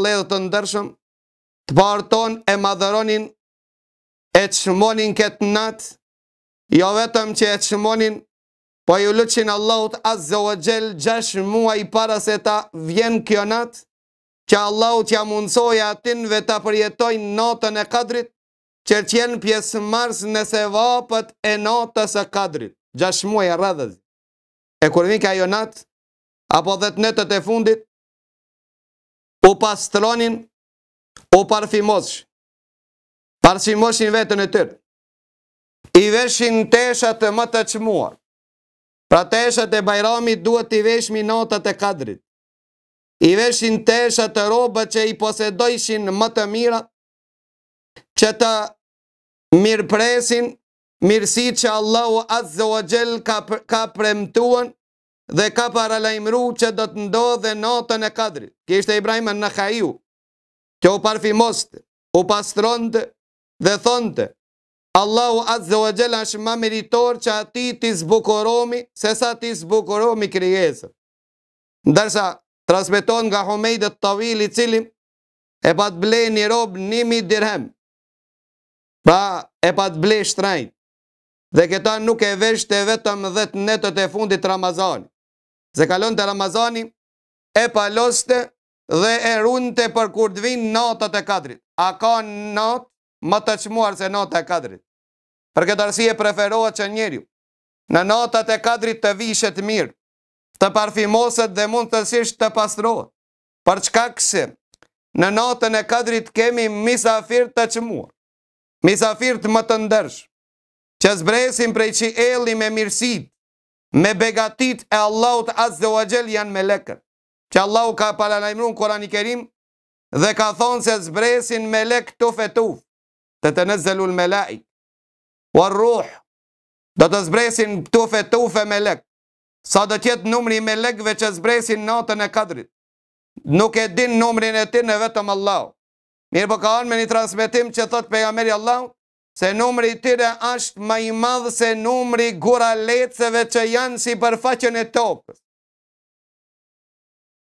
vledhë të ndërshëm, të parë tonë e madhëronin, e qëmonin këtë natë, jo vetëm që e qëmonin, po ju lëqin Allahut azze o gjelë gjash muaj para se ta vjen kjo natë, që Allahut ja mundsoja atinve ta përjetojnë natën e kadrit, që qenë pjesë mars nëse vapët e natës e kadrit, gjash muaj e radhëz. E kur vika jo natë, apo dhe të netët e fundit, u pastronin, u parfimosh, parfimoshin vetën e tërë, i veshin tesha të më të qmuar, pra teshat e bajrami duhet i vesh notat e kadrit, i veshin tesha të robët që i posedojshin më të mira, që të mirë presin, mirësi që Allahu Azze o Gjell ka, premtuën, dhe ka para lajmru që do të ndodhe dhe e kadri. Kje ishte Ibrahim në në që u parfimost, u pastrond dhe thonte, Allahu azze o gjela është ma meritor që ati ti zbukoromi, se sa ti zbukoromi kërjezër. Ndërsa, transmiton nga homejdet të cilim, e pat blej një robë nimi dirhem, pra e pat blej shtrajnë, dhe këta nuk e veshte vetëm dhe të netët e fundit Ramazani. Zë kalon të Ramazani e paloste dhe e runte për kur të vinë natët e kadrit. A ka natë më të qmuar se natët e kadrit. Për këtë arsie preferohet që njeri. Në natët e kadrit të vishet mirë, të parfimoset dhe mund të sisht të pastrohet. Për çka këse, në natën e kadrit kemi misafir të qmuar. Misafir të më të ndërsh, që zbresim prej që eli me mirësit, me begatit e Allahut azze wa gjel janë me lekët. Që Allahut ka pala imru në Koran i Kerim dhe ka thonë se zbresin me lek të fetuf të të nëzëllul me lai. Warruh, do të zbresin të fetuf e me lek. Sa do tjetë numri me lekve që zbresin natën e kadrit. Nuk e din numrin e ti në vetëm Allahut. Mirë po ka anë me një transmitim që thotë pejga meri Allahut se numri i tyre ashtë më i madh se numri i leceve që janë si përfaqen e tokës.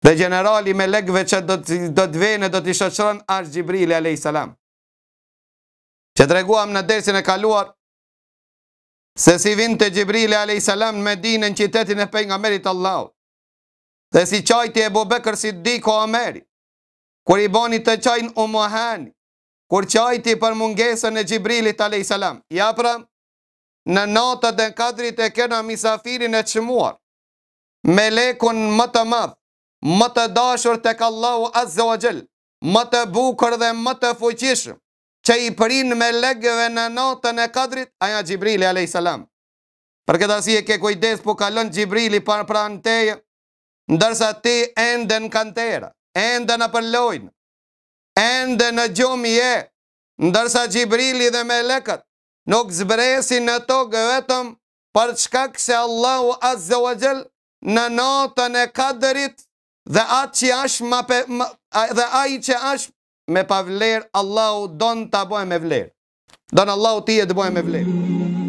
Dhe generali me legve që do të do të vënë do të shoqëron Ash Xhibril alayhis salam. Çe treguam në dersën e kaluar se si vinte Xhibril alayhis salam në Medinën qytetin e pejgamberit Allahu. Dhe si çajti e Abu si diko Omer. Kur i bani të çajin Mohani, kur qajti për mungesën e Gjibrilit a.s. Ja pra, në natët dhe në kadrit e kena misafirin e qëmuar, me lekun më të madhë, më të dashur të kallahu azze o gjellë, më të bukër dhe më të fuqishë, që i përin me legëve në natën e kadrit, aja Gjibrili a.s. Për këtë asie ke kujdes po kalon Gjibrili për pra në teje, ndërsa ti enden kanë tëra, enden apër lojnë, ende në gjumë ndërsa Gjibrili dhe me nuk zbresi në togë vetëm, për çkak se Allahu Azza wa Gjell, në notën e kadërit, dhe atë që ashë, ma pe, ma, dhe aji që ashtë me pavler, Allahu don të bojë me vler. Don Allahu ti e të bojë me vler.